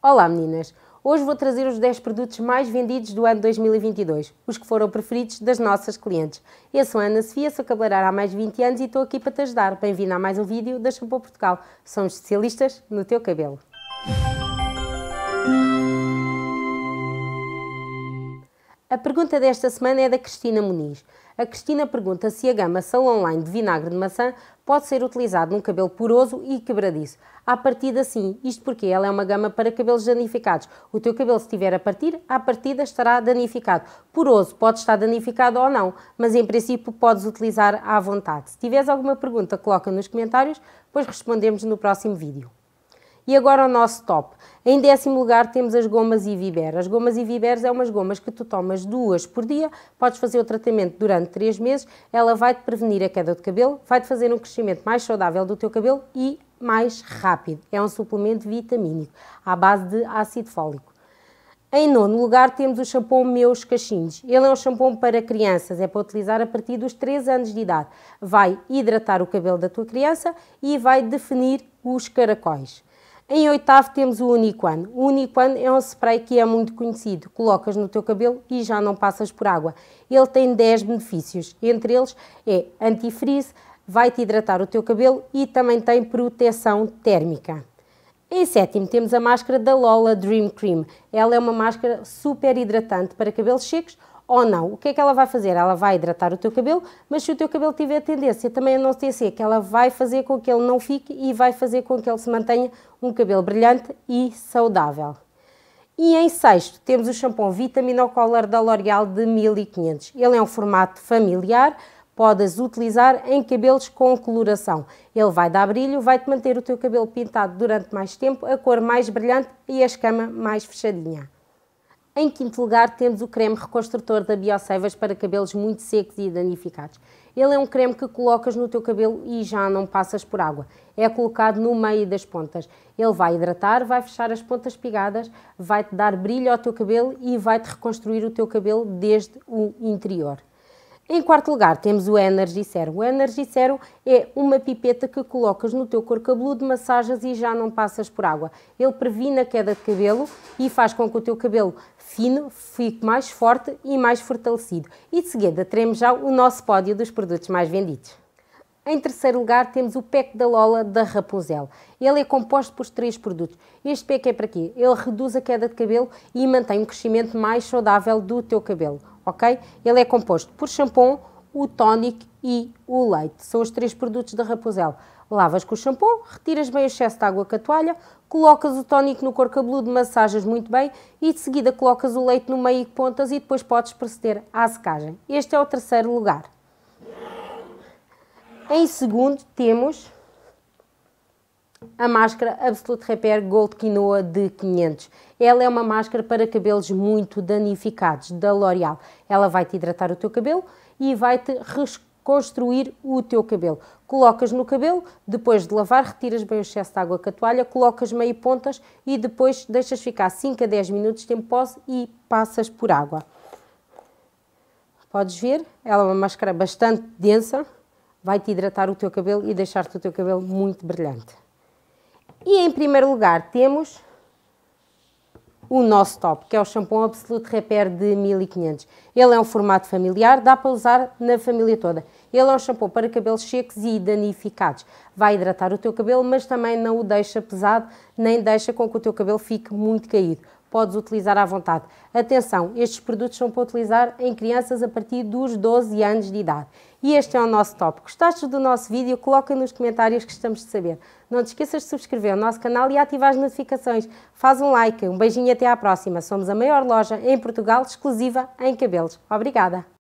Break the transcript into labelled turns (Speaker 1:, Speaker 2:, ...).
Speaker 1: Olá meninas! Hoje vou trazer os 10 produtos mais vendidos do ano 2022, os que foram preferidos das nossas clientes. Eu sou a Ana Sofia, sou cabeleireira há mais de 20 anos e estou aqui para te ajudar. Bem-vinda a mais um vídeo da Shampoo Portugal. Somos especialistas no teu cabelo. A pergunta desta semana é da Cristina Muniz. A Cristina pergunta se a gama Salon Online de vinagre de maçã pode ser utilizado num cabelo poroso e quebradiço. A partir de assim, isto porque ela é uma gama para cabelos danificados. O teu cabelo, se estiver a partir, à partida estará danificado. Poroso pode estar danificado ou não, mas em princípio podes utilizar à vontade. Se tiveres alguma pergunta, coloca nos comentários, pois respondemos no próximo vídeo. E agora o nosso top. Em décimo lugar temos as gomas e Iviber. As gomas e Iviber é umas gomas que tu tomas duas por dia, podes fazer o tratamento durante três meses, ela vai-te prevenir a queda de cabelo, vai-te fazer um crescimento mais saudável do teu cabelo e mais rápido. É um suplemento vitamínico à base de ácido fólico. Em nono lugar temos o shampoo Meus Cachinhos. Ele é um shampoo para crianças, é para utilizar a partir dos 3 anos de idade. Vai hidratar o cabelo da tua criança e vai definir os caracóis. Em oitavo temos o Uniquan. O Uniquan é um spray que é muito conhecido. Colocas no teu cabelo e já não passas por água. Ele tem 10 benefícios. Entre eles é anti-freeze, vai-te hidratar o teu cabelo e também tem proteção térmica. Em sétimo, temos a máscara da Lola Dream Cream. Ela é uma máscara super hidratante para cabelos secos ou não. O que é que ela vai fazer? Ela vai hidratar o teu cabelo, mas se o teu cabelo tiver tendência também a não se ter assim, é que ela vai fazer com que ele não fique e vai fazer com que ele se mantenha um cabelo brilhante e saudável. E em sexto, temos o shampoo Vitaminocolor da L'Oreal de 1500. Ele é um formato familiar, podes utilizar em cabelos com coloração. Ele vai dar brilho, vai-te manter o teu cabelo pintado durante mais tempo, a cor mais brilhante e a escama mais fechadinha. Em quinto lugar, temos o creme reconstrutor da Biosaivas para cabelos muito secos e danificados. Ele é um creme que colocas no teu cabelo e já não passas por água. É colocado no meio das pontas. Ele vai hidratar, vai fechar as pontas pigadas, vai-te dar brilho ao teu cabelo e vai-te reconstruir o teu cabelo desde o interior. Em quarto lugar, temos o Energy Zero. O Energy Zero é uma pipeta que colocas no teu couro cabeludo, massagens e já não passas por água. Ele previne a queda de cabelo e faz com que o teu cabelo fino fique mais forte e mais fortalecido. E de seguida teremos já o nosso pódio dos produtos mais vendidos. Em terceiro lugar temos o PEC da Lola da Rapunzel. Ele é composto por três produtos. Este PEC é para quê? Ele reduz a queda de cabelo e mantém um crescimento mais saudável do teu cabelo, ok? Ele é composto por shampoo, o tónico e o leite. São os três produtos da Rapunzel. Lavas com o shampoo, retiras bem o excesso de água com a toalha, colocas o tónico no cabelo cabeludo, massagens muito bem e de seguida colocas o leite no meio e pontas e depois podes proceder à secagem. Este é o terceiro lugar. Em segundo temos a máscara Absolute Repair Gold Quinoa de 500. Ela é uma máscara para cabelos muito danificados da L'Oreal. Ela vai te hidratar o teu cabelo e vai te construir o teu cabelo. Colocas no cabelo, depois de lavar, retiras bem o excesso de água com a toalha, colocas meio pontas e depois deixas ficar 5 a 10 minutos de pós e passas por água. Podes ver, ela é uma máscara bastante densa, vai-te hidratar o teu cabelo e deixar-te o teu cabelo muito brilhante. E em primeiro lugar temos o nosso top, que é o shampoo Absolute Repair de 1500. Ele é um formato familiar, dá para usar na família toda. Ele é um shampoo para cabelos secos e danificados. Vai hidratar o teu cabelo, mas também não o deixa pesado, nem deixa com que o teu cabelo fique muito caído podes utilizar à vontade. Atenção, estes produtos são para utilizar em crianças a partir dos 12 anos de idade. E este é o nosso top. Gostaste do nosso vídeo? Coloca nos comentários que estamos de saber. Não te esqueças de subscrever o nosso canal e ativar as notificações. Faz um like, um beijinho e até à próxima. Somos a maior loja em Portugal exclusiva em cabelos. Obrigada!